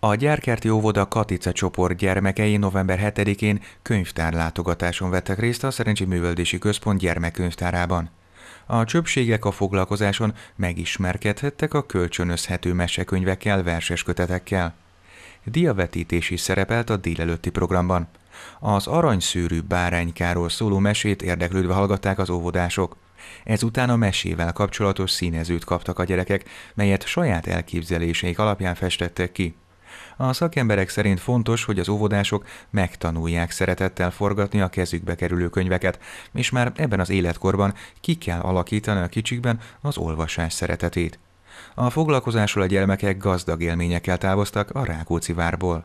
A gyerkerti óvoda Katice csoport gyermekei november 7-én könyvtárlátogatáson vettek részt a Szerencsi Művöldési Központ gyermekkönyvtárában. A csöpségek a foglalkozáson megismerkedhettek a kölcsönözhető mesekönyvekkel, verses kötetekkel. Diavetítés is szerepelt a délelőtti programban. Az aranyszűrű báránykáról szóló mesét érdeklődve hallgatták az óvodások. Ezután a mesével kapcsolatos színezőt kaptak a gyerekek, melyet saját elképzeléseik alapján festettek ki. A szakemberek szerint fontos, hogy az óvodások megtanulják szeretettel forgatni a kezükbe kerülő könyveket, és már ebben az életkorban ki kell alakítani a kicsikben az olvasás szeretetét. A foglalkozásról a gyermekek gazdag élményekkel távoztak a Rákóczi várból.